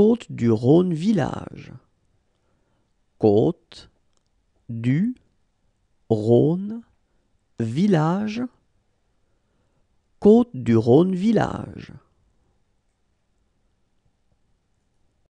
Côte du Rhône Village. Côte du Rhône Village. Côte du Rhône Village.